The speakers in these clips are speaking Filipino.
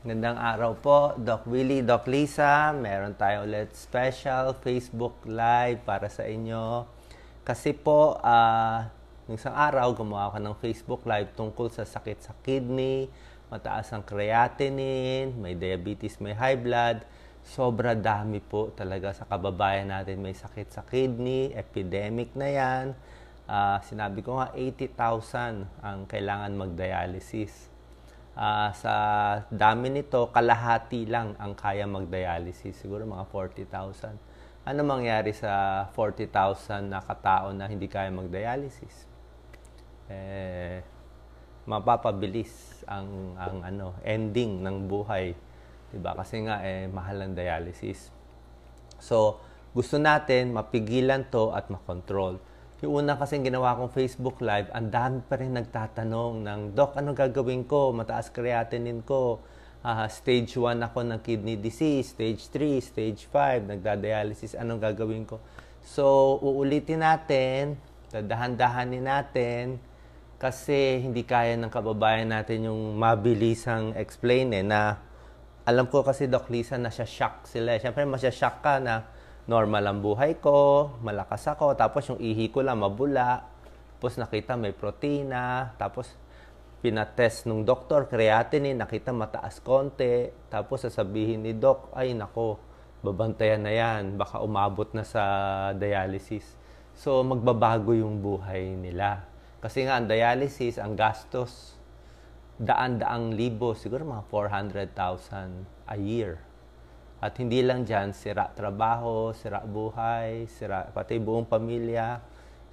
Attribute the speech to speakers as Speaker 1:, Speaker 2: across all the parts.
Speaker 1: Magandang araw po, Doc Willie, Doc Lisa. Meron tayo ulit special Facebook Live para sa inyo. Kasi po, uh, isang araw gumawa ako ng Facebook Live tungkol sa sakit sa kidney, mataas ang creatinine, may diabetes, may high blood. Sobra dami po talaga sa kababayan natin may sakit sa kidney, epidemic na yan. Uh, sinabi ko nga 80,000 ang kailangan mag-dialysis uh, sa dami nito, kalahati lang ang kaya mag-dialysis, siguro mga 40,000. Ano mangyari sa 40,000 na katao na hindi kaya mag-dialysis? Eh, mapapabilis ang ang ano ending ng buhay, 'di ba? Kasi nga eh mahal ang dialysis. So, gusto natin mapigilan 'to at makontrol. Yung una kasing ginawa kong Facebook Live, ang dami pa rin nagtatanong ng, Doc, ano gagawin ko? Mataas creatinine ko. Uh, stage 1 ako ng kidney disease, stage 3, stage 5, nagda-dialysis. anong gagawin ko? So, uulitin natin, dadahan-dahanin natin, kasi hindi kaya ng kababayan natin yung mabilisang explain eh, na alam ko kasi Doc Lisa, siya shock sila. Siyempre, masya-shock ka na normal ang buhay ko, malakas ako, tapos yung ihi ko lang mabula, tapos nakita may protina, tapos pinatest nung doktor, creatinine, nakita mataas konti, tapos sasabihin ni doc, ay nako, babantayan na yan, baka umabot na sa dialysis. So, magbabago yung buhay nila. Kasi nga, ang dialysis, ang gastos, daan-daang libo, siguro mga 400,000 a year. At hindi lang dyan, sira trabaho, sira buhay, sira pati buong pamilya.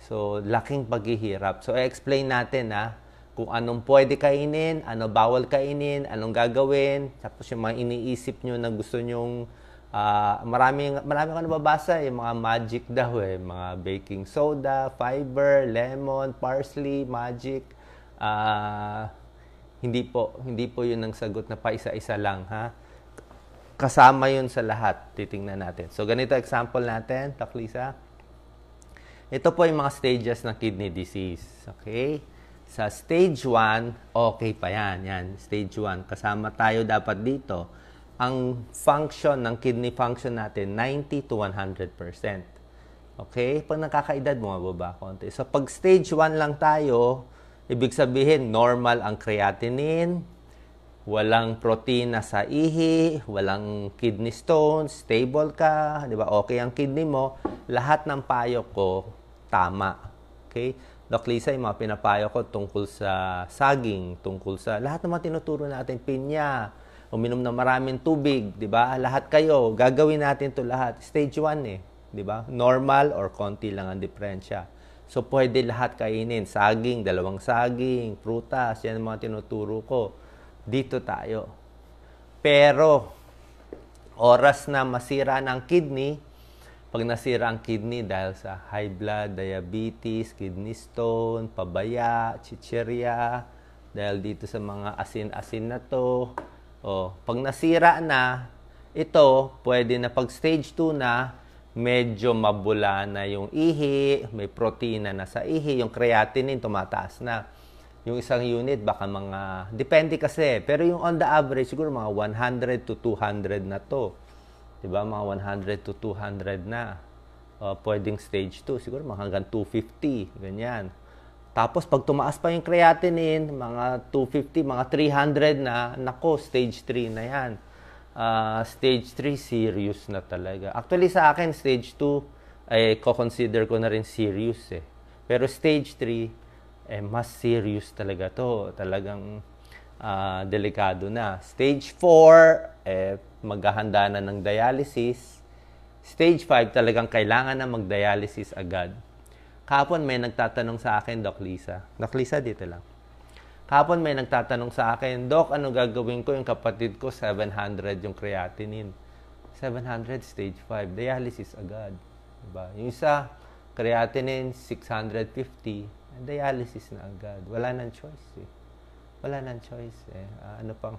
Speaker 1: So, laking paghihirap. So, explain natin ha, ah, kung anong pwede kainin, ano bawal kainin, anong gagawin. Tapos yung mga iniisip nyo na gusto nyong, uh, ah, maraming, marami ko nababasa, yung eh, mga magic daw eh. Mga baking soda, fiber, lemon, parsley, magic. Uh, hindi po, hindi po yun ang sagot na pa isa-isa lang ha kasama yun sa lahat. Titingnan natin. So, ganito example natin, Taklisa. Ito po yung mga stages ng kidney disease. Okay? Sa stage 1, okay pa yan. Yan, stage 1. Kasama tayo dapat dito. Ang function ng kidney function natin, 90 to 100%. Okay? Pag nakakaedad, bumababa konti. So, pag stage 1 lang tayo, ibig sabihin, normal ang creatinine, walang protina sa ihi, walang kidney stones, stable ka, 'di ba? Okay ang kidney mo. Lahat ng payo ko tama. Okay? Doc Lisa, yung mga pinapayo ko tungkol sa saging, tungkol sa lahat ng mga tinuturo natin, pinya, uminom na maraming tubig, 'di ba? Lahat kayo, gagawin natin 'to lahat. Stage 1 eh, 'di ba? Normal or konti lang ang diferensya. So pwede lahat kainin, saging, dalawang saging, prutas, yan ang mga tinuturo ko dito tayo. Pero, oras na masira ng kidney, pag nasira ang kidney dahil sa high blood, diabetes, kidney stone, pabaya, chichirya, dahil dito sa mga asin-asin na to, o, pag nasira na, ito, pwede na pag stage 2 na, medyo mabula na yung ihi, may protina na sa ihi, yung creatinine tumataas na yung isang unit baka mga depende kasi pero yung on the average siguro mga 100 to 200 na to 'di ba mga 100 to 200 na uh, pwedeng stage 2 siguro mga hanggang 250 ganyan tapos pag tumaas pa yung creatinine mga 250 mga 300 na nako stage 3 na yan uh, stage 3 serious na talaga actually sa akin stage 2 ay eh, ko-consider ko na rin serious eh pero stage 3 eh, mas serious talaga to. Talagang uh, delikado na. Stage 4, eh, maghahanda na ng dialysis. Stage 5, talagang kailangan na mag-dialysis agad. Kapon may nagtatanong sa akin, Doc Lisa. Doc Lisa, dito lang. Kapon may nagtatanong sa akin, Doc, ano gagawin ko? Yung kapatid ko, 700 yung creatinine. 700, stage 5. Dialysis agad. Diba? Yung isa, creatinine, 650 dialysis na agad. Wala nang choice eh. Wala nang choice eh. Uh, ano pang,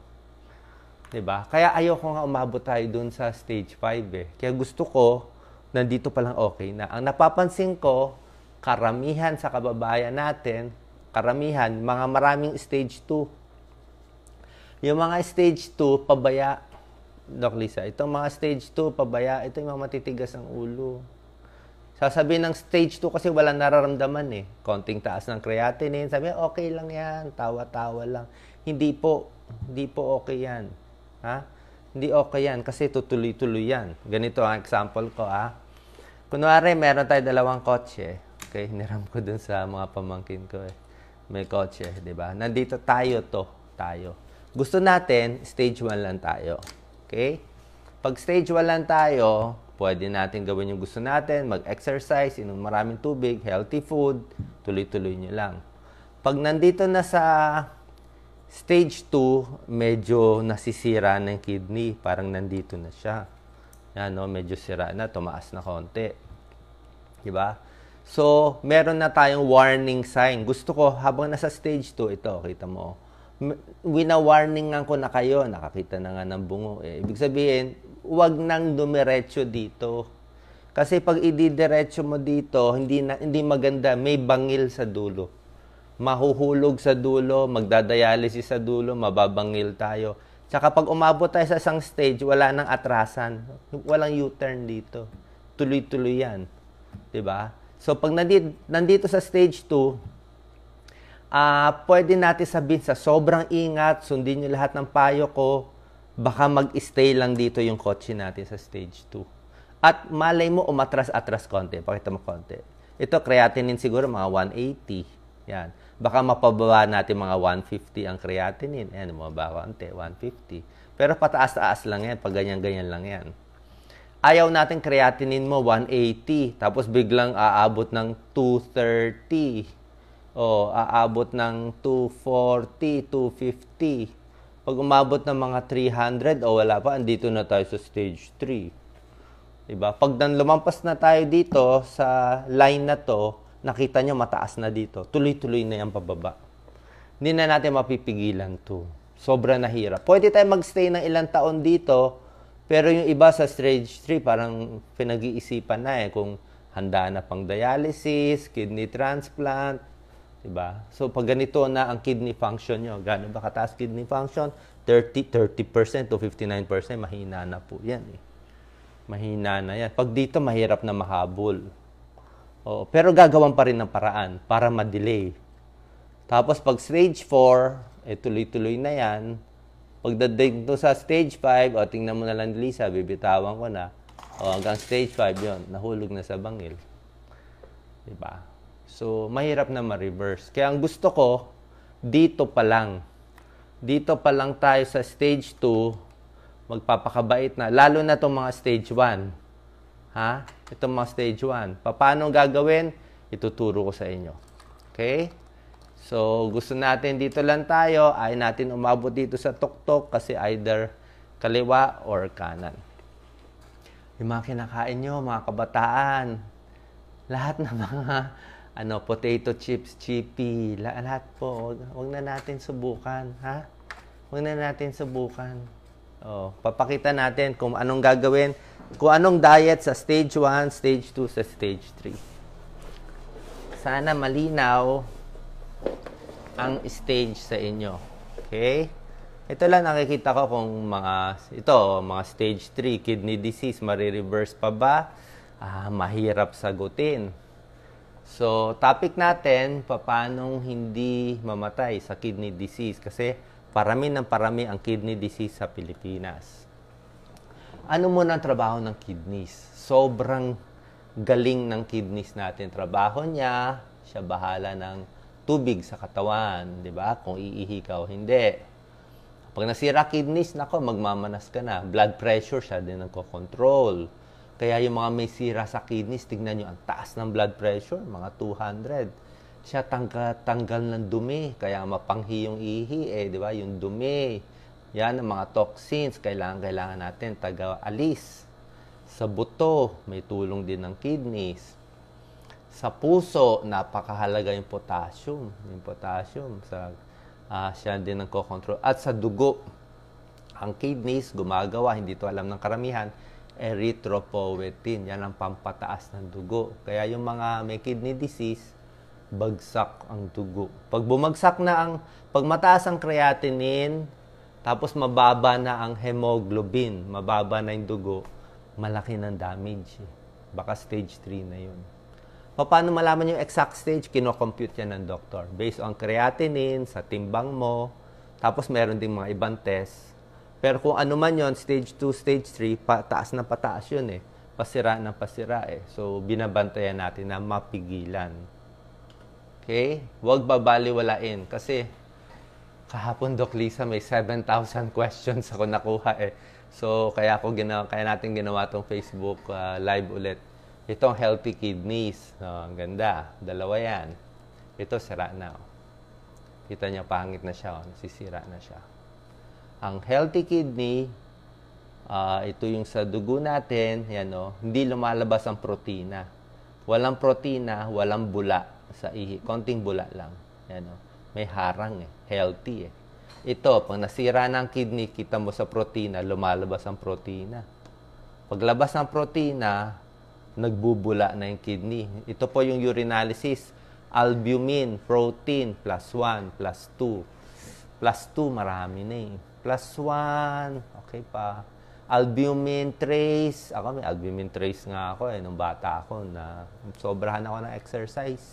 Speaker 1: 'di ba? Kaya ayoko nga umabot tayo doon sa stage 5 eh. Kaya gusto ko nandito pa lang okay na. Ang napapansin ko, karamihan sa kababayan natin, karamihan mga maraming stage 2. Yung mga stage 2 pabaya Doc Lisa, itong mga stage 2 pabaya, ito yung mga matitigas ang ulo. Sasabi ng stage 2 kasi wala nararamdaman eh. Konting taas ng creatinine. Sabi, okay lang yan. Tawa-tawa lang. Hindi po. Hindi po okay yan. Ha? Hindi okay yan kasi tutuloy-tuloy yan. Ganito ang example ko ah. Kunwari, meron tayo dalawang kotse. Okay, niram ko dun sa mga pamangkin ko eh. May kotse, di ba? Nandito tayo to. Tayo. Gusto natin, stage 1 lang tayo. Okay? Pag stage 1 lang tayo, Pwede natin gawin yung gusto natin, mag-exercise, inom maraming tubig, healthy food, tuloy-tuloy nyo lang. Pag nandito na sa stage 2, medyo nasisira ng kidney, parang nandito na siya. Yan, no? medyo sira na, tumaas na konti. Di ba? So, meron na tayong warning sign. Gusto ko, habang nasa stage 2, ito, kita mo, wina-warning nga ko na kayo, nakakita na nga ng bungo. Eh, ibig sabihin, wag nang dumiretso dito. Kasi pag ididiretso mo dito, hindi, na, hindi maganda, may bangil sa dulo. Mahuhulog sa dulo, magdadialysis sa dulo, mababangil tayo. Tsaka pag umabot tayo sa isang stage, wala nang atrasan. Walang U-turn dito. Tuloy-tuloy yan. ba? Diba? So pag nandito, nandito sa stage 2, uh, ah, pwede natin sabihin sa sobrang ingat, sundin nyo lahat ng payo ko, baka mag-stay lang dito yung kotse natin sa stage 2. At malay mo, umatras-atras konti. Pakita mo konti. Ito, creatinine siguro mga 180. Yan. Baka mapababa natin mga 150 ang creatinine. Ayan, mababa konti, 150. Pero pataas-taas lang yan. Pag ganyan-ganyan lang yan. Ayaw natin creatinine mo 180. Tapos biglang aabot ng 230. O, aabot ng 240, 250 pag umabot ng mga 300 o oh, wala pa, andito na tayo sa stage 3. Diba? Pag nang lumampas na tayo dito sa line na to, nakita nyo mataas na dito. Tuloy-tuloy na yan pababa. Hindi na natin mapipigilan to. Sobra na hirap. Pwede tayo magstay ng ilang taon dito, pero yung iba sa stage 3, parang pinag-iisipan na eh kung handa na pang dialysis, kidney transplant, Diba? So, pag ganito na ang kidney function nyo, gano'n ba kataas kidney function? 30, 30% to 59%, mahina na po yan eh. Mahina na yan. Pag dito, mahirap na mahabol. O, pero gagawan pa rin ng paraan para ma-delay. Tapos pag stage 4, eh tuloy-tuloy na yan. Pagdating to sa stage 5, o oh, tingnan mo na lang Lisa, bibitawan ko na. O hanggang stage 5 yon nahulog na sa bangil. Diba? So, mahirap na ma-reverse. Kaya ang gusto ko, dito pa lang. Dito pa lang tayo sa stage 2, magpapakabait na. Lalo na itong mga stage 1. Ha? Itong mga stage 1. Paano gagawin? Ituturo ko sa inyo. Okay? So, gusto natin dito lang tayo. Ay natin umabot dito sa tuktok kasi either kaliwa or kanan. Yung mga kinakain nyo, mga kabataan, lahat na mga ano, potato chips, chippy, lahat po. Wag, wag na natin subukan, ha? Wag na natin subukan. Oh, papakita natin kung anong gagawin, kung anong diet sa stage 1, stage 2, sa stage 3. Sana malinaw ang stage sa inyo. Okay? Ito lang nakikita ko kung mga, ito, mga stage 3, kidney disease, marireverse pa ba? Ah, mahirap sagutin. So, topic natin, paano hindi mamatay sa kidney disease kasi parami ng parami ang kidney disease sa Pilipinas. Ano muna ang trabaho ng kidneys? Sobrang galing ng kidneys natin. Trabaho niya, siya bahala ng tubig sa katawan, di ba? Kung iihi ka o hindi. Pag nasira kidneys, nako, magmamanas ka na. Blood pressure siya din ang kokontrol. control kaya yung mga may sira sa kidneys, tignan nyo, ang taas ng blood pressure, mga 200. Siya tanggal, tanggal ng dumi, kaya mapanghi yung ihi, eh, di ba? Yung dumi, yan ang mga toxins, kailangan, kailangan natin taga-alis. Sa buto, may tulong din ng kidneys. Sa puso, napakahalaga yung potassium. Yung potassium, sa, uh, siya din ang kokontrol. At sa dugo, ang kidneys gumagawa, hindi to alam ng karamihan, erythropoietin. Yan ang pampataas ng dugo. Kaya yung mga may kidney disease, bagsak ang dugo. Pag bumagsak na ang, pag mataas ang creatinine, tapos mababa na ang hemoglobin, mababa na yung dugo, malaki ng damage. Baka stage 3 na yun. Paano malaman yung exact stage? Kinocompute yan ng doktor. Based on creatinine, sa timbang mo, tapos meron ding mga ibang test pero kung ano man yon stage 2, stage 3, pataas na pataas yun eh. Pasira na pasira eh. So, binabantayan natin na mapigilan. Okay? Huwag babaliwalain kasi kahapon, Doc Lisa, may 7,000 questions ako nakuha eh. So, kaya, ako ginawa, kaya natin ginawa itong Facebook uh, live ulit. Itong healthy kidneys. No, ang ganda. Dalawa yan. Ito, sira na. Oh. Kita niya, pangit na siya. Oh. Sisira na siya ang healthy kidney, uh, ito yung sa dugo natin, yan o, oh, hindi lumalabas ang protina. Walang protina, walang bula sa ihi. Konting bula lang. Yan o. Oh. May harang eh. Healthy eh. Ito, pag nasira ng kidney, kita mo sa protina, lumalabas ang protina. Paglabas ng protina, nagbubula na yung kidney. Ito po yung urinalysis. Albumin, protein, plus 1, plus 2. Plus 2, marami na eh plus 1, okay pa. Albumin trace, ako may albumin trace nga ako eh, nung bata ako na sobrahan ako ng exercise.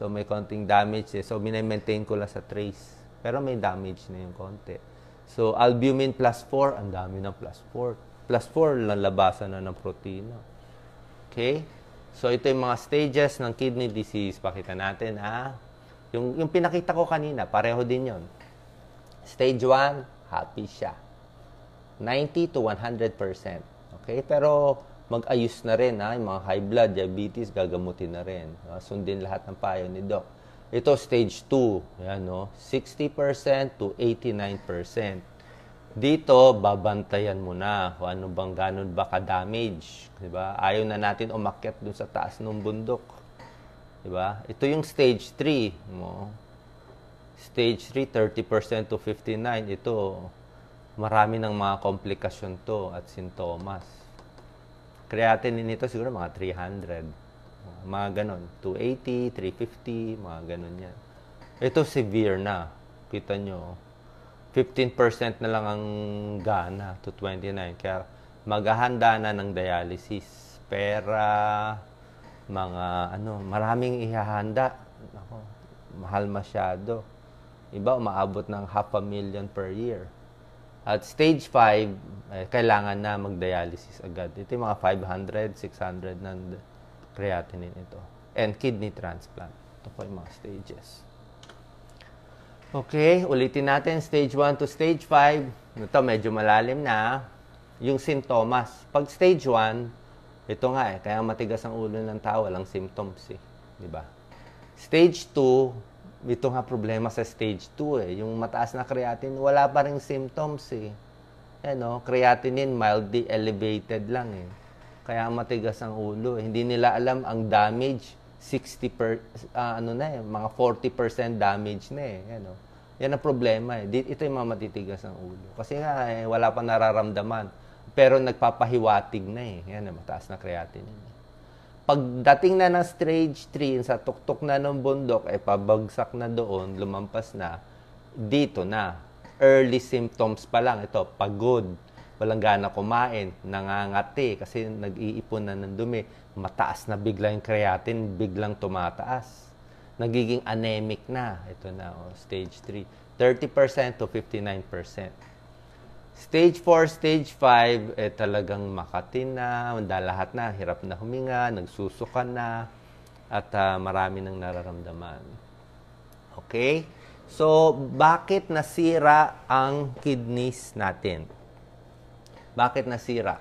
Speaker 1: So may konting damage eh. So minamaintain ko lang sa trace. Pero may damage na yung konti. So albumin plus 4, ang dami ng plus 4. Plus 4, lalabasan na ng protina. Okay? So ito yung mga stages ng kidney disease. Pakita natin ha. Ah. Yung, yung pinakita ko kanina, pareho din yon. Stage 1, happy siya. 90 to 100%. Okay? Pero mag-ayos na rin ha, yung mga high blood, diabetes, gagamutin na rin. Uh, sundin lahat ng payo ni Doc. Ito stage 2, yan no, 60% to 89%. Dito babantayan mo na kung ano bang ganun ba ka-damage, 'di ba? Ayaw na natin umakyat dun sa taas ng bundok. 'Di ba? Ito yung stage 3 mo. Stage 3, 30% to 59. Ito, marami ng mga komplikasyon to at sintomas. Creatinine nito siguro mga 300. Mga ganon. 280, 350, mga ganon yan. Ito severe na. Kita nyo, 15% na lang ang gana to 29. Kaya maghahanda na ng dialysis. Pera, mga ano, maraming ihahanda. Ako, mahal masyado. Iba umaabot ng half a million per year. At stage 5, eh, kailangan na mag-dialysis agad. Ito yung mga 500, 600 ng creatinine ito. And kidney transplant. Ito po yung mga stages. Okay, ulitin natin stage 1 to stage 5. Ito medyo malalim na. Yung sintomas. Pag stage 1, ito nga eh, kaya matigas ang ulo ng tao, walang symptoms eh. ba? Diba? Stage 2, ito nga problema sa stage 2 eh. Yung mataas na creatinine, wala pa rin symptoms eh. Ano, creatinine mildly elevated lang eh. Kaya matigas ang ulo. Eh. Hindi nila alam ang damage 60 per, uh, ano na eh, mga 40% damage na eh. Ano. Yan ang problema eh. Ito yung mga matitigas ang ulo. Kasi nga eh, wala pa nararamdaman. Pero nagpapahiwatig na eh. Yan, eh, mataas na creatinine pagdating na ng stage 3, sa tuktok na ng bundok, ay eh, pabagsak na doon, lumampas na, dito na. Early symptoms pa lang. Ito, pagod, walang gana kumain, nangangati kasi nag-iipon na ng dumi, mataas na bigla yung creatine, biglang tumataas. Nagiging anemic na. Ito na, oh, stage 3. 30% to 59%. Stage 4, stage 5, eh talagang makati na, lahat na, hirap na huminga, nagsusuka na, at uh, marami nang nararamdaman. Okay? So, bakit nasira ang kidneys natin? Bakit nasira?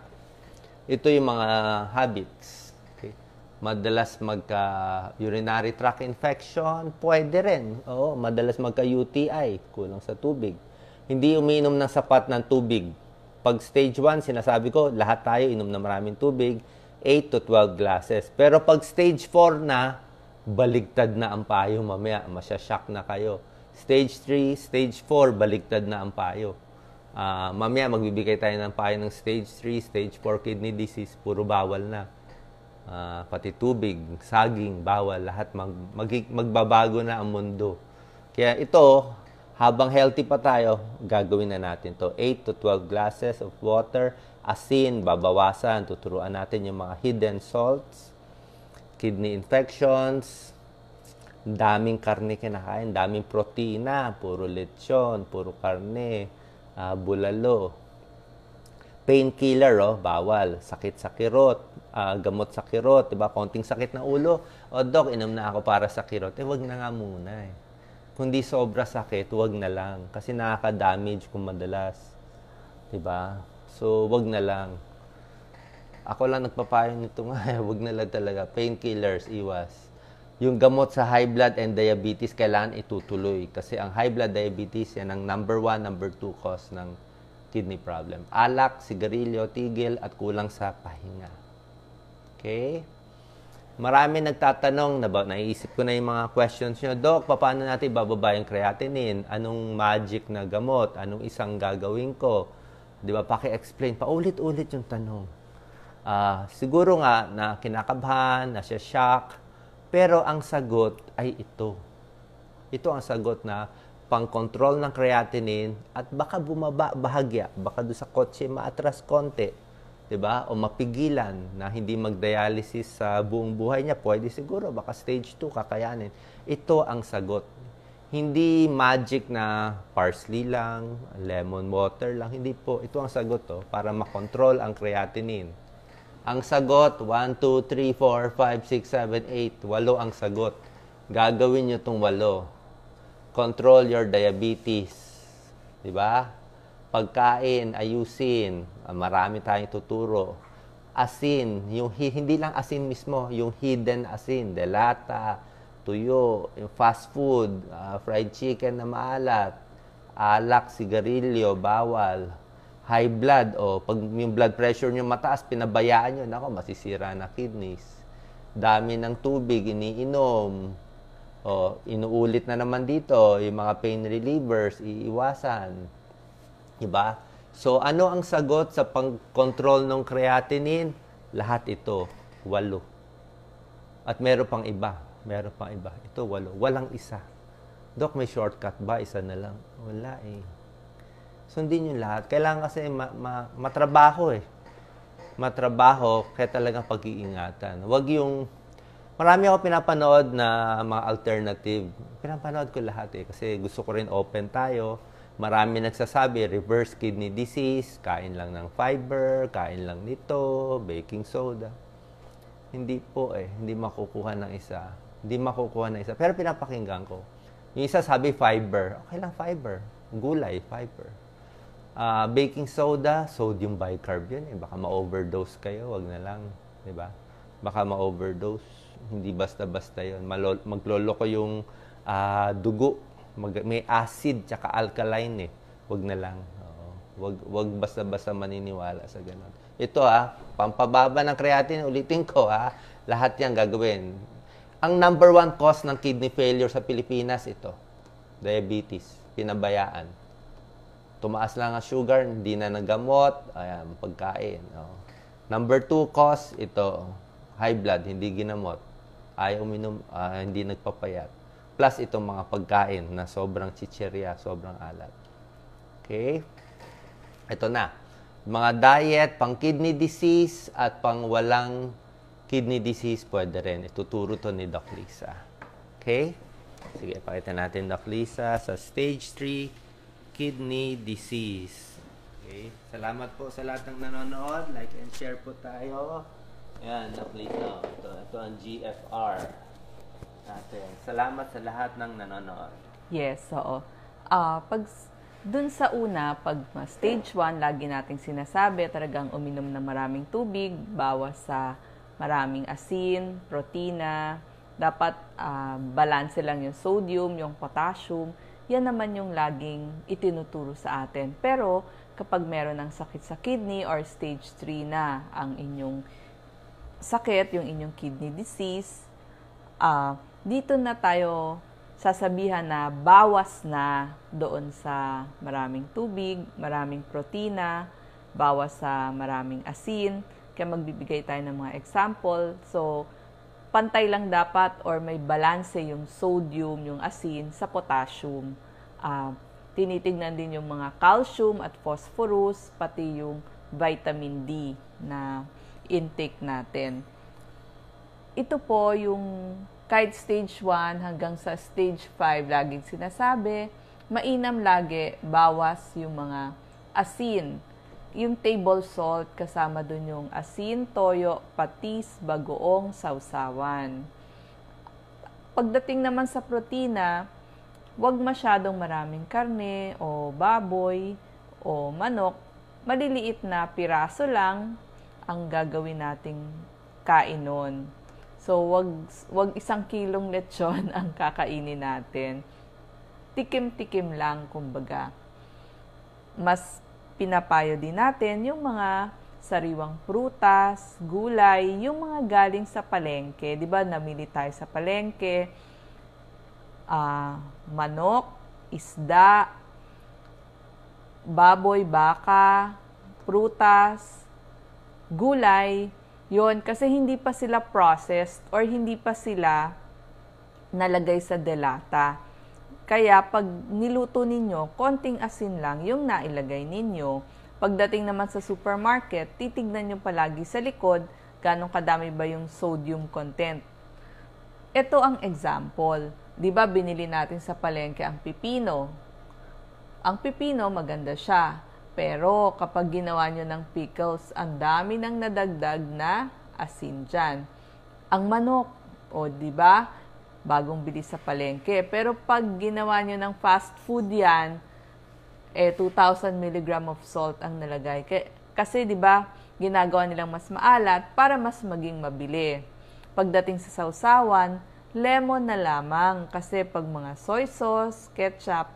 Speaker 1: Ito yung mga habits. Okay? Madalas magka-urinary tract infection, pwede rin. Oo, madalas magka-UTI, kulang sa tubig hindi umiinom ng sapat ng tubig. Pag stage 1, sinasabi ko, lahat tayo inom na maraming tubig, 8 to 12 glasses. Pero pag stage 4 na, baligtad na ang payo mamaya, masyashock na kayo. Stage 3, stage 4, baligtad na ang payo. Uh, mamaya magbibigay tayo ng payo ng stage 3, stage 4 kidney disease, puro bawal na. Uh, pati tubig, saging, bawal, lahat mag, mag, magbabago na ang mundo. Kaya ito, habang healthy pa tayo, gagawin na natin to 8 to 12 glasses of water, asin, babawasan, tuturuan natin yung mga hidden salts, kidney infections, daming karne kinakain, daming protina, puro lechon, puro karne, uh, bulalo, painkiller, oh, bawal, sakit sa kirot, uh, gamot sa kirot, 'di ba? Konting sakit na ulo, o oh, doc, inom na ako para sa kirot. Eh wag na nga muna eh kundi sobra sakit, wag na lang kasi nakaka-damage kung madalas. 'Di ba? So, wag na lang. Ako lang nagpapayo nito nga, wag na lang talaga. Painkillers iwas. Yung gamot sa high blood and diabetes kailangan itutuloy kasi ang high blood diabetes yan ang number one, number two cause ng kidney problem. Alak, sigarilyo, tigil at kulang sa pahinga. Okay? Marami nagtatanong, na ba, naisip ko na yung mga questions nyo, Dok, paano natin bababa yung creatinine? Anong magic na gamot? Anong isang gagawin ko? Di ba, paki-explain. Paulit-ulit yung tanong. Uh, siguro nga na kinakabahan, na siya shock, pero ang sagot ay ito. Ito ang sagot na pang-control ng creatinine at baka bumaba bahagya, baka do sa kotse maatras konti, 'di ba? O mapigilan na hindi magdialysis sa buong buhay niya, pwede siguro baka stage 2 kakayanin. Ito ang sagot. Hindi magic na parsley lang, lemon water lang, hindi po. Ito ang sagot to oh, para makontrol ang creatinine. Ang sagot 1 2 3 4 5 6 7 8, walo ang sagot. Gagawin niyo tong walo. Control your diabetes. 'Di ba? pagkain, ayusin, ah, marami tayong tuturo. Asin, yung hindi lang asin mismo, yung hidden asin, delata, tuyo, yung fast food, uh, fried chicken na maalat, alak, sigarilyo, bawal, high blood, o pag yung blood pressure nyo mataas, pinabayaan nyo, nako, masisira na kidneys. Dami ng tubig, iniinom, o inuulit na naman dito, yung mga pain relievers, iiwasan Diba? So ano ang sagot sa pang-control ng creatinine? Lahat ito, walo. At meron pang iba. Meron pang iba. Ito, walo. Walang isa. Dok, may shortcut ba? Isa na lang. Wala eh. Sundin yung lahat. Kailangan kasi ma- ma- matrabaho eh. Matrabaho, kaya talagang pag-iingatan. Huwag yung... Marami ako pinapanood na mga alternative. Pinapanood ko lahat eh. Kasi gusto ko rin open tayo marami nagsasabi, reverse kidney disease, kain lang ng fiber, kain lang nito, baking soda. Hindi po eh, hindi makukuha ng isa. Hindi makukuha ng isa. Pero pinapakinggan ko. Yung isa sabi fiber. Okay lang fiber. Gulay, fiber. Uh, baking soda, sodium bicarb yun eh. Baka ma-overdose kayo, wag na lang. ba? Diba? Baka ma-overdose. Hindi basta-basta yun. Maglolo ko yung uh, dugo Mag, may acid tsaka alkaline eh. Wag na lang. Oo. Wag, wag basta-basta maniniwala sa ganun. Ito ah, pampababa ng creatine, ulitin ko ah, lahat 'yang gagawin. Ang number one cause ng kidney failure sa Pilipinas ito, diabetes, pinabayaan. Tumaas lang ang sugar, hindi na nagamot, ayan, pagkain. Oh. Number two cause, ito, high blood, hindi ginamot. Ay uminom, uh, hindi nagpapayat. Plus itong mga pagkain na sobrang chicherya, sobrang alat. Okay? Ito na. Mga diet, pang kidney disease at pang walang kidney disease pwede rin. Ituturo to ni Doc Lisa. Okay? Sige, pakita natin Doc Lisa sa stage 3 kidney disease. Okay? Salamat po sa lahat ng nanonood. Like and share po tayo. Ayan, Doc Lisa. Ito, ito ang GFR. Ate, salamat sa lahat ng nanonood.
Speaker 2: Yes, oo. Uh, pag Dun sa una, pag stage 1, lagi nating sinasabi talagang uminom ng maraming tubig, bawas sa maraming asin, protina, dapat uh, balanse lang yung sodium, yung potassium. Yan naman yung laging itinuturo sa atin. Pero kapag meron ng sakit sa kidney or stage 3 na ang inyong sakit, yung inyong kidney disease, uh, dito na tayo sasabihan na bawas na doon sa maraming tubig, maraming protina, bawas sa maraming asin. Kaya magbibigay tayo ng mga example. So, pantay lang dapat or may balanse yung sodium, yung asin sa potassium. Uh, ah, tinitingnan din yung mga calcium at phosphorus, pati yung vitamin D na intake natin. Ito po yung kahit stage 1 hanggang sa stage 5, laging sinasabi, mainam lagi, bawas yung mga asin. Yung table salt, kasama dun yung asin, toyo, patis, bagoong, sausawan. Pagdating naman sa protina, wag masyadong maraming karne o baboy o manok. Maliliit na piraso lang ang gagawin nating kainon. nun So, wag, wag isang kilong lechon ang kakainin natin. Tikim-tikim lang, kumbaga. Mas pinapayo din natin yung mga sariwang prutas, gulay, yung mga galing sa palengke. Di ba, namili tayo sa palengke. Uh, manok, isda, baboy, baka, prutas, gulay, yun, kasi hindi pa sila processed or hindi pa sila nalagay sa delata. Kaya pag niluto ninyo, konting asin lang yung nailagay ninyo. Pagdating naman sa supermarket, titignan nyo palagi sa likod ganong kadami ba yung sodium content. Ito ang example. Di ba binili natin sa palengke ang pipino? Ang pipino maganda siya pero kapag ginawa nyo ng pickles, ang dami ng nadagdag na asin dyan. Ang manok, o di ba? Bagong bili sa palengke. Pero pag ginawa nyo ng fast food yan, eh 2,000 mg of salt ang nalagay. Kasi di ba, ginagawa nilang mas maalat para mas maging mabili. Pagdating sa sausawan, lemon na lamang kasi pag mga soy sauce, ketchup,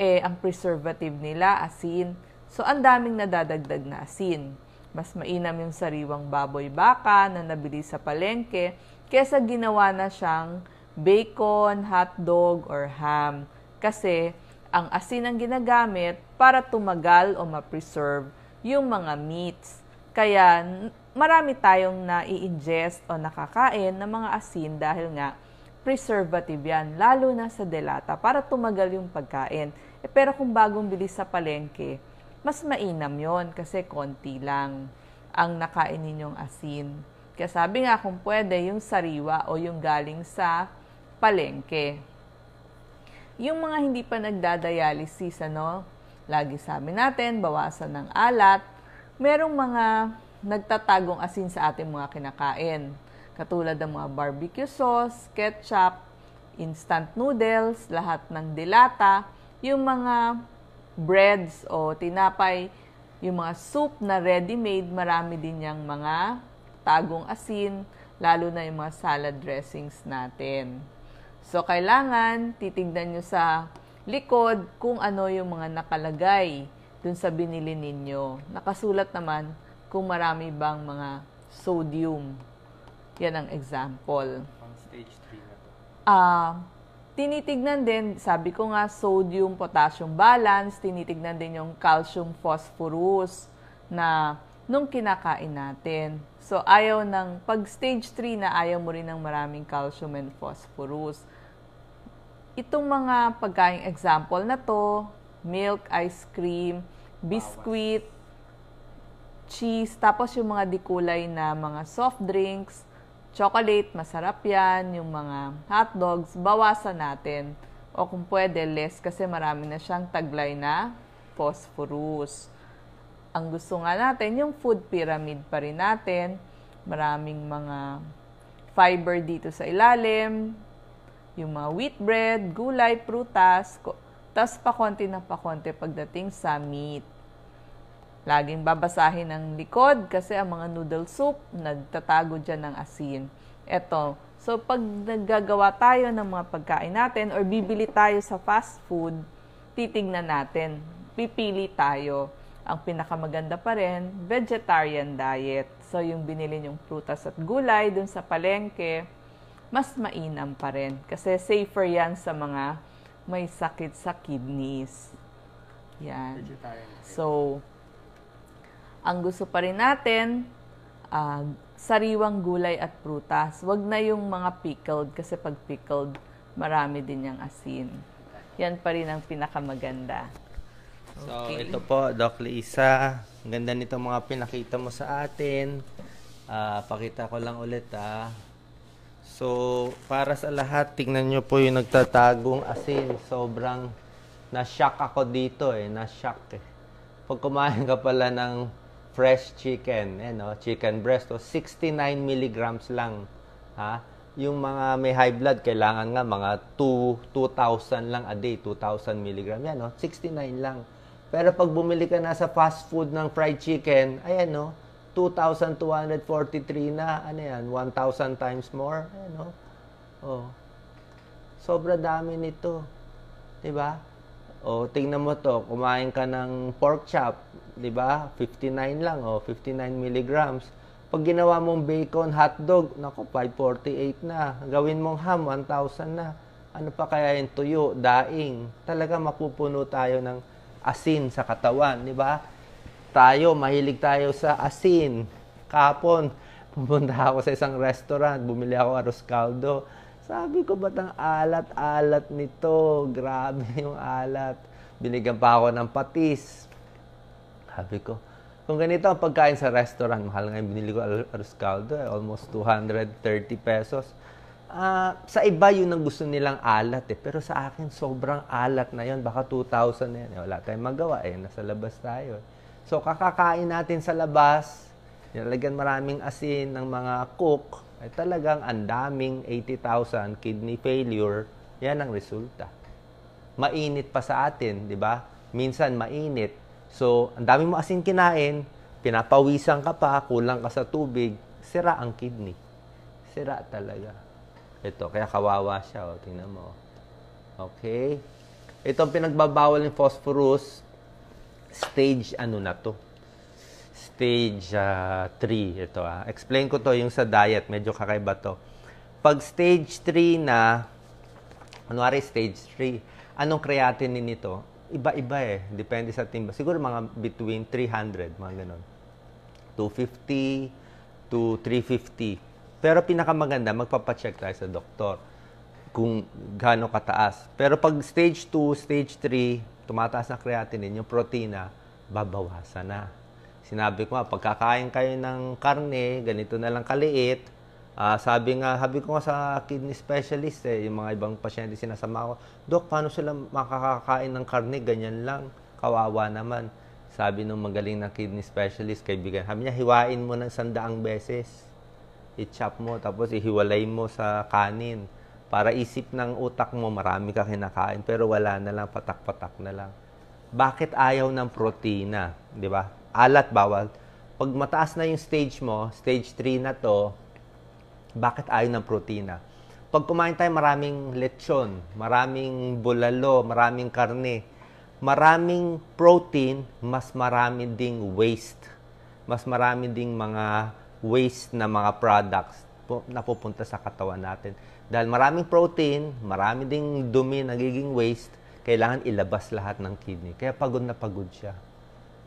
Speaker 2: eh ang preservative nila asin. So, ang daming nadadagdag na asin. Mas mainam yung sariwang baboy baka na nabili sa palengke kesa ginawa na siyang bacon, hotdog, or ham. Kasi ang asin ang ginagamit para tumagal o ma-preserve yung mga meats. Kaya marami tayong nai-ingest o nakakain ng mga asin dahil nga preservative yan, lalo na sa delata, para tumagal yung pagkain. Eh, pero kung bagong bilis sa palengke, mas mainam yon kasi konti lang ang nakain ninyong asin. Kaya sabi nga kung pwede, yung sariwa o yung galing sa palengke. Yung mga hindi pa nagdadialysis, ano, lagi sabi natin, bawasan ng alat. Merong mga nagtatagong asin sa ating mga kinakain. Katulad ng mga barbecue sauce, ketchup, instant noodles, lahat ng dilata, yung mga breads o tinapay, yung mga soup na ready-made, marami din yang mga tagong asin, lalo na yung mga salad dressings natin. So, kailangan titignan nyo sa likod kung ano yung mga nakalagay dun sa binili ninyo. Nakasulat naman kung marami bang mga sodium. Yan ang example.
Speaker 1: Pang stage 3 na to.
Speaker 2: Ah, uh, Tinitignan din, sabi ko nga, sodium-potassium balance, tinitignan din yung calcium-phosphorus na nung kinakain natin. So, ayaw ng, pag stage 3 na ayaw mo rin ng maraming calcium and phosphorus. Itong mga pagkain example na to, milk, ice cream, biscuit, cheese, tapos yung mga dikulay na mga soft drinks, chocolate, masarap yan, yung mga hot dogs, bawasan natin. O kung pwede, less kasi marami na siyang taglay na phosphorus. Ang gusto nga natin, yung food pyramid pa rin natin. Maraming mga fiber dito sa ilalim, yung mga wheat bread, gulay, prutas, tapos pakonti na pakonti pagdating sa meat. Laging babasahin ang likod kasi ang mga noodle soup, nagtatago dyan ng asin. Eto, so pag naggagawa tayo ng mga pagkain natin or bibili tayo sa fast food, titignan natin, pipili tayo. Ang pinakamaganda pa rin, vegetarian diet. So yung binili yung prutas at gulay dun sa palengke, mas mainam pa rin. Kasi safer yan sa mga may sakit sa kidneys. Yan. Vegetarian. So, ang gusto pa rin natin, uh, sariwang gulay at prutas. Huwag na yung mga pickled kasi pag pickled, marami din yung asin. Yan pa rin ang pinakamaganda.
Speaker 1: Okay. So, ito po, Doc Lisa. Ang ganda nito mga pinakita mo sa atin. Uh, pakita ko lang ulit ah. So, para sa lahat, tingnan nyo po yung nagtatagong asin. Sobrang na-shock ako dito eh. Na-shock eh. Pag kumain ka pala ng fresh chicken, eh, no? chicken breast, so 69 milligrams lang. Ha? Yung mga may high blood, kailangan nga mga 2, 2,000 lang a day, 2,000 milligram. Yan, no? 69 lang. Pero pag bumili ka na sa fast food ng fried chicken, ayan, no? 2,243 na, ano yan, 1,000 times more, ayan, no? Oh. Sobra dami nito. 'Di ba? O tingnan mo to, kumain ka ng pork chop, 'di ba? 59 lang o 59 milligrams. Pag ginawa mong bacon hotdog, nako 548 na. Gawin mong ham 1000 na. Ano pa kaya yung tuyo, daing? Talaga mapupuno tayo ng asin sa katawan, 'di ba? Tayo mahilig tayo sa asin. Kapon, pumunta ako sa isang restaurant, bumili ako arroz caldo sabi ko, ba't ang alat-alat nito? Grabe yung alat. Binigyan pa ako ng patis. Sabi ko, kung ganito ang pagkain sa restaurant, mahal nga yung binili ko arroz eh, almost 230 pesos. Uh, sa iba yun ang gusto nilang alat eh. Pero sa akin, sobrang alat na yon Baka 2,000 na yun. Eh, wala tayong magawa eh. Nasa labas tayo. Eh. So, kakakain natin sa labas. Nilalagyan maraming asin ng mga cook ay talagang ang daming 80,000 kidney failure, yan ang resulta. Mainit pa sa atin, di ba? Minsan mainit. So, ang dami mo asin kinain, pinapawisan ka pa, kulang ka sa tubig, sira ang kidney. Sira talaga. Ito, kaya kawawa siya. O, oh, tingnan mo. Oh. Okay? Itong pinagbabawal ng phosphorus, stage ano na to? stage 3 uh, ah, ito. Ah. Explain ko to yung sa diet, medyo kakaiba to. Pag stage 3 na, kunwari stage 3, anong creatinine nito? Iba-iba eh, depende sa timba. Siguro mga between 300, mga ganun. 250 to 350. Pero pinakamaganda, magpapacheck tayo sa doktor kung gaano kataas. Pero pag stage 2, stage 3, tumataas na creatinine, yung protina, babawasan na. Sinabi ko nga, pagkakain kayo ng karne, ganito na lang kaliit. Uh, sabi nga, sabi ko nga sa kidney specialist, eh, yung mga ibang pasyente sinasama ko, Dok, paano sila makakakain ng karne? Ganyan lang. Kawawa naman. Sabi nung magaling na kidney specialist, kaibigan, sabi niya, hiwain mo ng sandaang beses. I-chop mo, tapos ihiwalay mo sa kanin. Para isip ng utak mo, marami ka kinakain, pero wala na lang, patak-patak na lang. Bakit ayaw ng protina? Di ba? alat bawal. Pag mataas na yung stage mo, stage 3 na to, bakit ayaw ng protina? Pag kumain tayo, maraming lechon, maraming bulalo, maraming karne, maraming protein, mas marami ding waste. Mas marami ding mga waste na mga products na pupunta sa katawan natin. Dahil maraming protein, marami ding dumi, nagiging waste, kailangan ilabas lahat ng kidney. Kaya pagod na pagod siya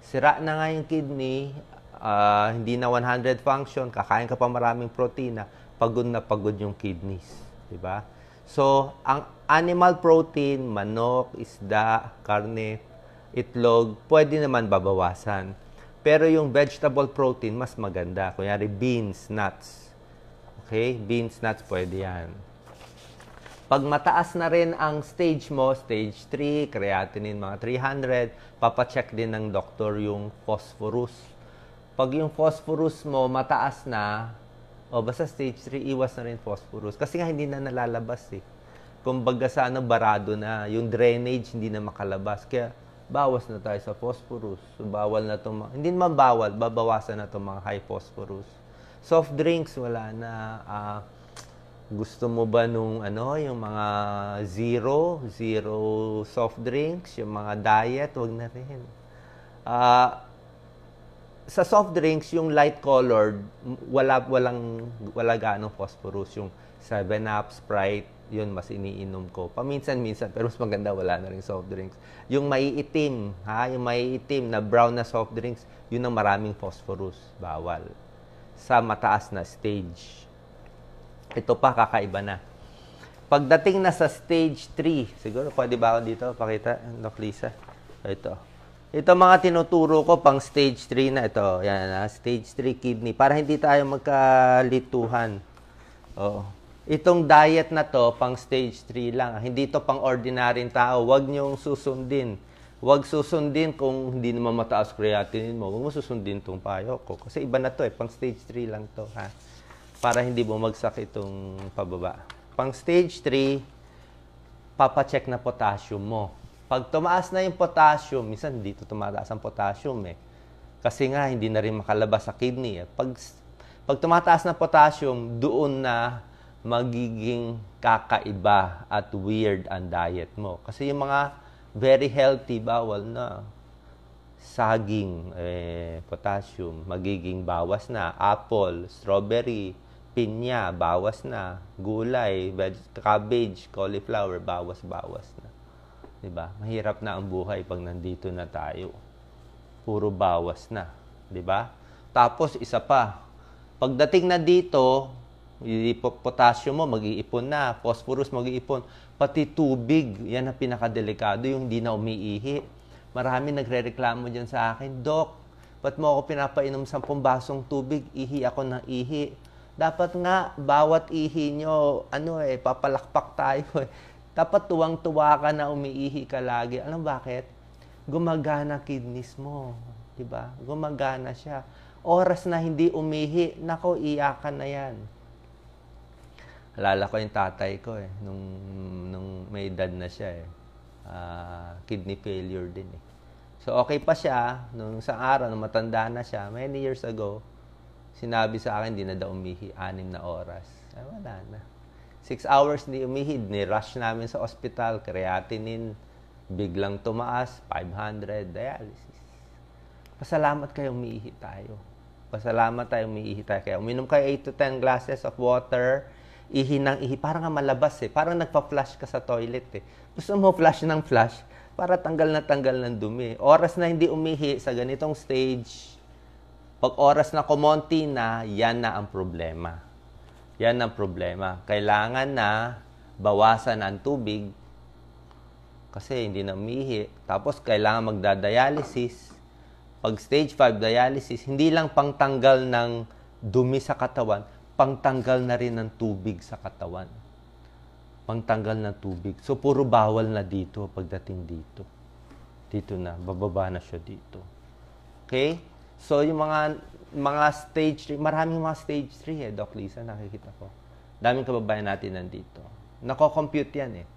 Speaker 1: sira na nga yung kidney, uh, hindi na 100 function, kakain ka pa maraming protina, pagod na pagod yung kidneys, di ba? So, ang animal protein, manok, isda, karne, itlog, pwede naman babawasan. Pero yung vegetable protein, mas maganda. Kunyari, beans, nuts. Okay? Beans, nuts, pwede yan. Pag mataas na rin ang stage mo, stage 3, creatinine mga 300, papacheck din ng doktor yung phosphorus. Pag yung phosphorus mo mataas na, o basta stage 3, iwas na rin phosphorus. Kasi nga hindi na nalalabas eh. Kumbaga sa ano, barado na. Yung drainage hindi na makalabas. Kaya bawas na tayo sa phosphorus. So, bawal na itong, hindi naman bawal, babawasan na itong mga high phosphorus. Soft drinks, wala na. Uh, gusto mo ba nung ano, yung mga zero, zero soft drinks, yung mga diet, wag na rin. Uh, sa soft drinks, yung light colored, wala, walang, wala ganong phosphorus. Yung 7-Up, Sprite, yun mas iniinom ko. Paminsan-minsan, pero mas maganda wala na rin soft drinks. Yung maiitim, ha? Yung maiitim na brown na soft drinks, yun ang maraming phosphorus. Bawal. Sa mataas na stage ito pa, kakaiba na. Pagdating na sa stage 3, siguro pwede ba ako dito? Pakita, Doc Lisa. Ito. Ito mga tinuturo ko pang stage 3 na ito. Yan na, stage 3 kidney. Para hindi tayo magkalituhan. Oo. Itong diet na to, pang stage 3 lang. Hindi to pang ordinaryong tao. Huwag niyong susundin. Huwag susundin kung hindi naman mataas creatinine mo. Huwag mo susundin tong payo ko. Kasi iba na to eh. Pang stage 3 lang to. Ha? para hindi bumagsak itong pababa. Pang stage 3, papacheck na potassium mo. Pag tumaas na yung potassium, minsan dito tumataas ang potassium eh. Kasi nga, hindi na rin makalabas sa kidney. Eh. Pag, pag tumataas na potassium, doon na magiging kakaiba at weird ang diet mo. Kasi yung mga very healthy, bawal na. Saging, eh, potassium, magiging bawas na. Apple, strawberry, pinya, bawas na. Gulay, veg, cabbage, cauliflower, bawas, bawas na. 'Di ba? Mahirap na ang buhay pag nandito na tayo. Puro bawas na, 'di ba? Tapos isa pa, pagdating na dito, potassium mo mag-iipon na, phosphorus mag-iipon, pati tubig, yan ang pinakadelikado, yung hindi na umiihi. Marami nagrereklamo diyan sa akin, Doc, ba't mo ako pinapainom 10 basong tubig? Ihi ako ng ihi dapat nga bawat ihi nyo, ano eh, papalakpak tayo eh. Dapat tuwang-tuwa ka na umiihi ka lagi. Alam bakit? Gumagana kidneys mo. ba? Diba? Gumagana siya. Oras na hindi umihi, nako, iyakan na yan. Alala ko yung tatay ko eh, nung, nung may edad na siya eh. Uh, kidney failure din eh. So okay pa siya, nung sa araw, nung matanda na siya, many years ago, Sinabi sa akin, hindi na daw umihi. Anim na oras. Ay, wala na. Six hours hindi umihid. Ni-rush namin sa ospital. Creatinine. Biglang tumaas. 500. Dialysis. Pasalamat kayo umihi tayo. Pasalamat tayo umihi tayo. Kaya uminom kayo 8 to 10 glasses of water ihi ng ihi. Parang nga malabas eh. Parang nagpa-flush ka sa toilet eh. Gusto mo flush ng flush para tanggal na tanggal ng dumi. Oras na hindi umihi sa ganitong stage, pag oras na kumonti na, yan na ang problema. Yan ang problema. Kailangan na bawasan ang tubig kasi hindi na umihi. Tapos kailangan magdadialysis. Pag stage 5 dialysis, hindi lang pangtanggal ng dumi sa katawan, pangtanggal na rin ng tubig sa katawan. Pangtanggal ng tubig. So puro bawal na dito pagdating dito. Dito na, bababa na siya dito. Okay? So, yung mga mga stage 3, maraming mga stage 3 eh, Doc Lisa, nakikita ko. Daming kababayan natin nandito. Nako-compute yan eh.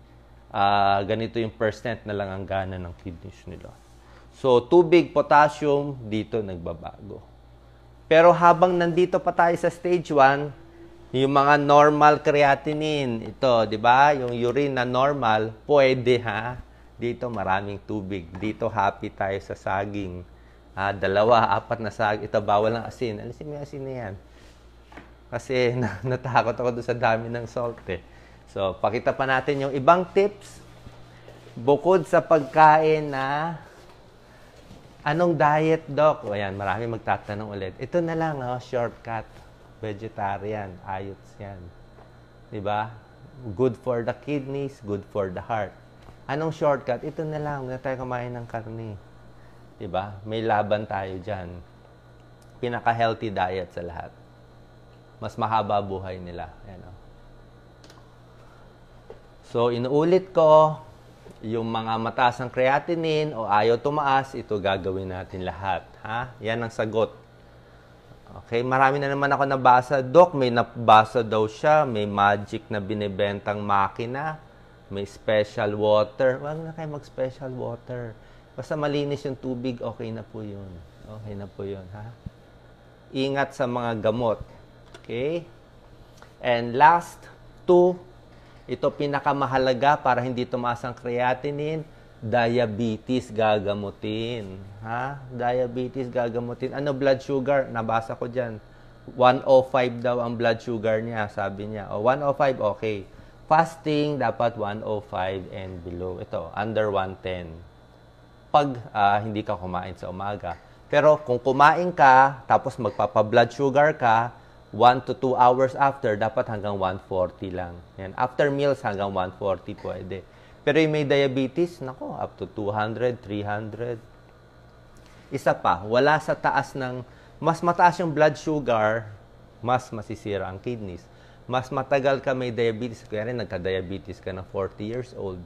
Speaker 1: Uh, ganito yung percent na lang ang gana ng kidneys nila. So, tubig, potassium, dito nagbabago. Pero habang nandito pa tayo sa stage 1, yung mga normal creatinine, ito, di ba? Yung urine na normal, pwede ha. Dito maraming tubig. Dito happy tayo sa saging ah, dalawa, apat na sag, ito bawal ng asin. Alisin mo yung asin na yan. Kasi na, natakot ako doon sa dami ng salt eh. So, pakita pa natin yung ibang tips bukod sa pagkain na anong diet, Doc? O ayan, marami magtatanong ulit. Ito na lang, oh, shortcut. Vegetarian, ayos yan. Di ba? Good for the kidneys, good for the heart. Anong shortcut? Ito na lang, na tayo kumain ng karne 'Di ba? May laban tayo diyan. Pinaka-healthy diet sa lahat. Mas mahaba buhay nila, ayan oh. So, inuulit ko yung mga mataas ng creatinine o ayaw tumaas, ito gagawin natin lahat, ha? Yan ang sagot. Okay, marami na naman ako nabasa. Doc, may nabasa daw siya. May magic na binibentang makina. May special water. Huwag na kayo mag-special water. Basta malinis yung tubig, okay na po yun. Okay na po yun, ha? Ingat sa mga gamot. Okay? And last, two, ito pinakamahalaga para hindi tumaas ang creatinine, diabetes gagamutin. Ha? Diabetes gagamutin. Ano blood sugar? Nabasa ko dyan. 105 daw ang blood sugar niya, sabi niya. O, 105, okay. Fasting, dapat 105 and below. Ito, under 110 pag uh, ah, hindi ka kumain sa umaga. Pero kung kumain ka, tapos magpapa-blood sugar ka, 1 to 2 hours after, dapat hanggang 140 lang. Yan. After meals, hanggang 140 pwede. Pero yung may diabetes, nako, up to 200, 300. Isa pa, wala sa taas ng, mas mataas yung blood sugar, mas masisira ang kidneys. Mas matagal ka may diabetes, kaya rin nagka-diabetes ka na 40 years old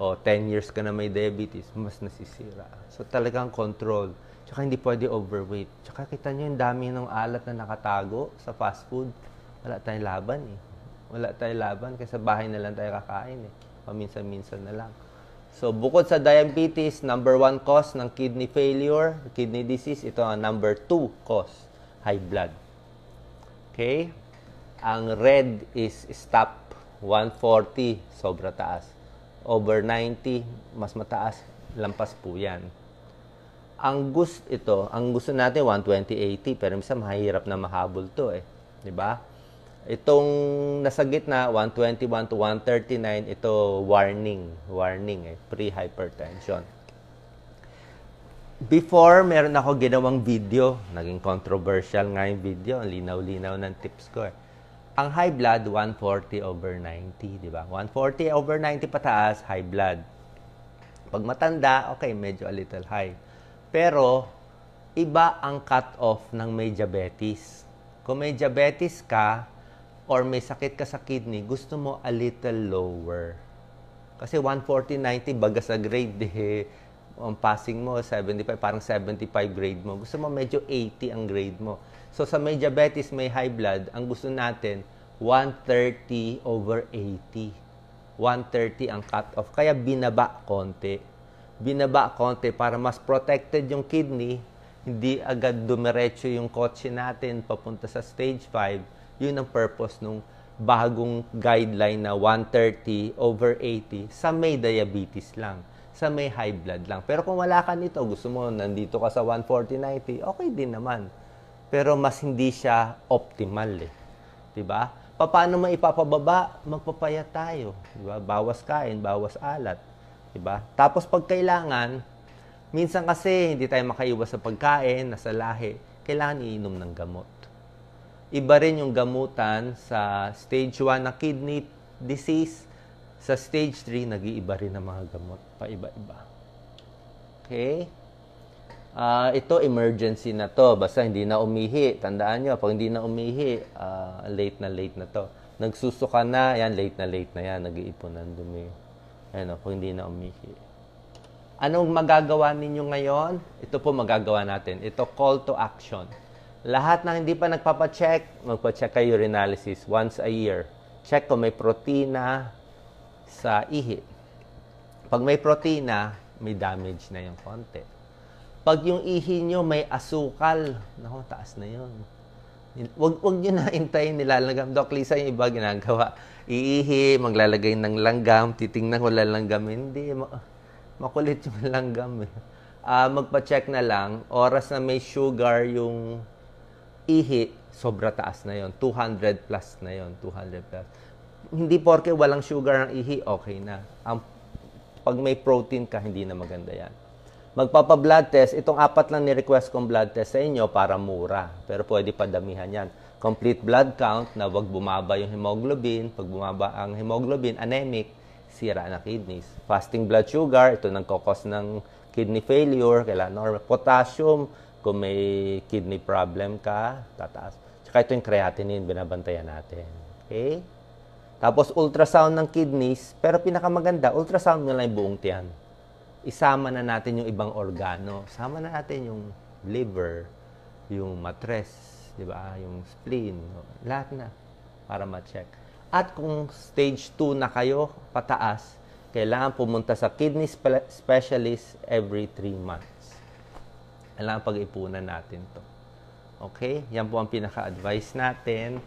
Speaker 1: o 10 years ka na may diabetes, mas nasisira. So talagang control. Tsaka hindi pwede overweight. Tsaka kita nyo yung dami ng alat na nakatago sa fast food. Wala tayong laban eh. Wala tayong laban kasi sa bahay na lang tayo kakain eh. Paminsan-minsan na lang. So bukod sa diabetes, number one cause ng kidney failure, kidney disease, ito ang number two cause, high blood. Okay? Ang red is stop 140, sobra taas over 90, mas mataas, lampas po yan. Ang gusto ito, ang gusto natin 120-80, pero minsan mahirap na mahabol to eh. 'di ba? Itong nasa gitna, 121 to 139, ito warning, warning eh, pre-hypertension. Before, meron ako ginawang video. Naging controversial nga yung video. Linaw-linaw ng tips ko eh ang high blood, 140 over 90, di ba? 140 over 90 pataas, high blood. Pag matanda, okay, medyo a little high. Pero, iba ang cut-off ng may diabetes. Kung may diabetes ka, or may sakit ka sa kidney, gusto mo a little lower. Kasi 140-90, baga sa grade, eh, ang passing mo, 75, parang 75 grade mo. Gusto mo medyo 80 ang grade mo So sa may diabetes, may high blood, ang gusto natin 130 over 80. 130 ang cut-off. Kaya binaba konti. Binaba konti para mas protected yung kidney, hindi agad dumiretso yung kotse natin papunta sa stage 5. Yun ang purpose nung bagong guideline na 130 over 80 sa may diabetes lang, sa may high blood lang. Pero kung wala ka nito, gusto mo nandito ka sa 140-90, okay din naman pero mas hindi siya optimal eh. 'Di ba? Paano ipapababa? Magpapayat tayo, 'di diba? Bawas kain, bawas alat, 'di ba? Tapos pag kailangan, minsan kasi hindi tayo makaiwas sa pagkain, nasa lahi, kailangan iinom ng gamot. Iba rin yung gamutan sa stage 1 na kidney disease. Sa stage 3, nag-iiba rin ang mga gamot. Paiba-iba. Okay? uh, ito emergency na to. Basta hindi na umihi. Tandaan nyo, pag hindi na umihi, uh, late na late na to. Nagsusuka na, yan, late na late na yan. Nag-iipon ng dumi. Ayan o, kung hindi na umihi. Anong magagawa ninyo ngayon? Ito po magagawa natin. Ito call to action. Lahat na hindi pa nagpapacheck, magpacheck kayo urinalysis once a year. Check kung may protina sa ihi. Pag may protina, may damage na yung konti. Pag yung ihi nyo may asukal, nako, taas na yun. Wag, wag nyo na hintayin nilalagam. Doc Lisa, yung iba ginagawa. Iihi, maglalagay ng langgam, titingnan wala langgam. Hindi, makulit yung langgam. Uh, magpa-check na lang, oras na may sugar yung ihi, sobra taas na yon 200 plus na yon 200 plus. Hindi porke walang sugar ang ihi, okay na. Ang, pag may protein ka, hindi na maganda yan magpapa-blood test, itong apat lang ni-request kong blood test sa inyo para mura. Pero pwede padamihan yan. Complete blood count na wag bumaba yung hemoglobin. Pag bumaba ang hemoglobin, anemic, sira na kidneys. Fasting blood sugar, ito nang kokos ng kidney failure, kailangan normal. Potassium, kung may kidney problem ka, tataas. Tsaka ito yung creatinine, binabantayan natin. Okay? Tapos ultrasound ng kidneys, pero pinakamaganda, ultrasound nyo lang yung buong tiyan isama na natin yung ibang organo. Sama na natin yung liver, yung matres, di ba? Yung spleen, lahat na para ma-check. At kung stage 2 na kayo pataas, kailangan pumunta sa kidney spe- specialist every 3 months. Kailangan pag-ipunan natin to. Okay? Yan po ang pinaka-advice natin.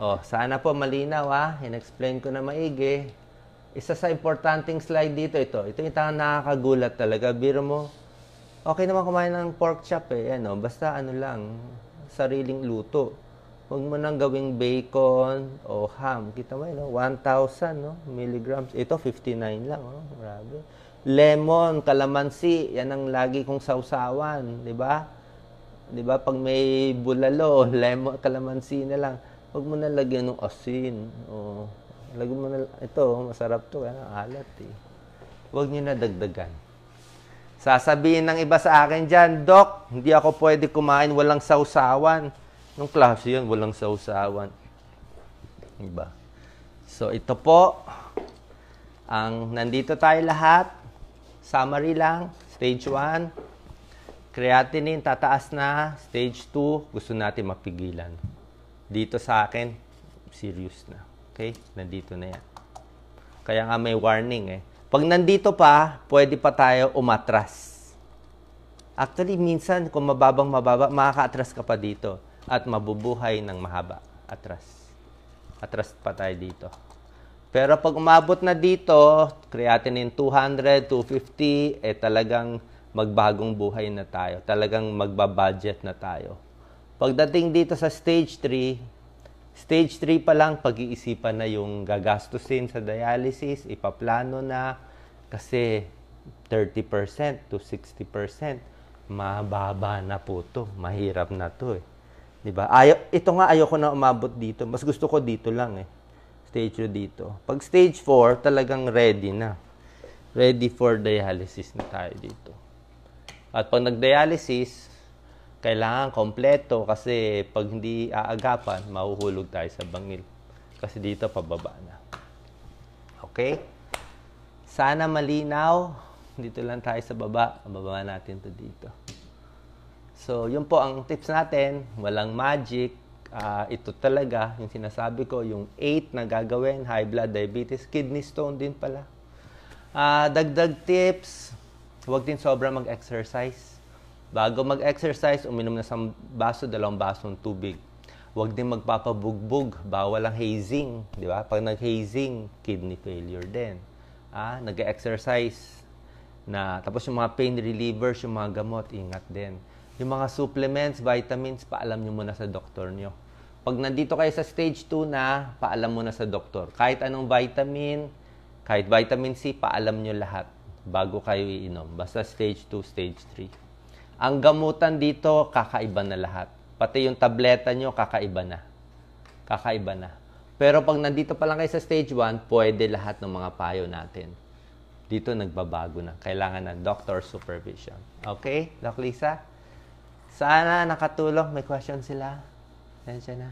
Speaker 1: Oh, sana po malinaw ah. In-explain ko na maigi isa sa importanteng slide dito, ito. Ito yung nakakagulat talaga. Biro mo, okay naman kumain ng pork chop eh. Ano, basta ano lang, sariling luto. Huwag mo nang gawing bacon o ham. Kita mo, no? 1,000 no? milligrams. Ito, 59 lang. Oh. Grabe. Lemon, kalamansi, yan ang lagi kong sausawan. Di ba? Di ba? Pag may bulalo, lemon, kalamansi na lang. Huwag mo nang lagyan ng asin. Oh Lagyan mo na, ito, masarap to, ano, alat eh. Huwag niyo na dagdagan. Sasabihin ng iba sa akin diyan, "Doc, hindi ako pwede kumain walang sausawan. Nung klase yun, walang sausawan. Diba? So, ito po, ang nandito tayo lahat. Summary lang, stage 1. Creatinine, tataas na. Stage 2, gusto natin mapigilan. Dito sa akin, serious na. Okay? Nandito na yan. Kaya nga may warning eh. Pag nandito pa, pwede pa tayo umatras. Actually, minsan kung mababang mababa, makaka-atras ka pa dito at mabubuhay ng mahaba. Atras. Atras pa tayo dito. Pero pag umabot na dito, creatinine 200, 250, eh talagang magbagong buhay na tayo. Talagang magbabudget na tayo. Pagdating dito sa stage 3, Stage 3 pa lang, pag-iisipan na yung gagastusin sa dialysis, ipaplano na kasi 30% to 60% mababa na po to. Mahirap na to eh. 'Di ba? Ayo, ito nga ayoko na umabot dito. Mas gusto ko dito lang eh. Stage 2 dito. Pag stage 4, talagang ready na. Ready for dialysis na tayo dito. At pag nag-dialysis, kailangan kompleto kasi pag hindi aagapan, mahuhulog tayo sa bangil. Kasi dito pababa na. Okay? Sana malinaw. Dito lang tayo sa baba. Bababa natin to dito. So, yun po ang tips natin. Walang magic. Uh, ito talaga, yung sinasabi ko, yung 8 na gagawin, high blood diabetes, kidney stone din pala. Uh, dagdag tips, huwag din sobra mag-exercise Bago mag-exercise, uminom na sa baso, dalawang baso ng tubig. Huwag din magpapabugbog, bawal ang hazing, di ba? Pag nag-hazing, kidney failure din. Ah, nag-exercise na tapos yung mga pain relievers, yung mga gamot, ingat din. Yung mga supplements, vitamins, paalam nyo muna sa doktor nyo. Pag nandito kayo sa stage 2 na, paalam muna sa doktor. Kahit anong vitamin, kahit vitamin C, paalam nyo lahat bago kayo iinom. Basta stage 2, stage 3. Ang gamutan dito, kakaiba na lahat. Pati yung tableta nyo, kakaiba na. Kakaiba na. Pero pag nandito pa lang kayo sa stage 1, pwede lahat ng mga payo natin. Dito nagbabago na. Kailangan ng doctor supervision. Okay, Doc Lisa? Sana nakatulong. May question sila? Nandiyan na.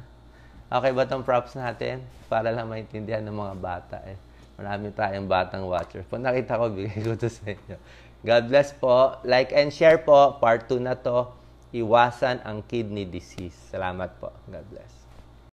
Speaker 1: Okay ba itong props natin? Para lang maintindihan ng mga bata eh. Marami tayong batang watcher. Kung nakita ko, bigay ko to sa inyo. God bless po. Like and share po. Part 2 na to. Iwasan ang kidney disease. Salamat po. God bless.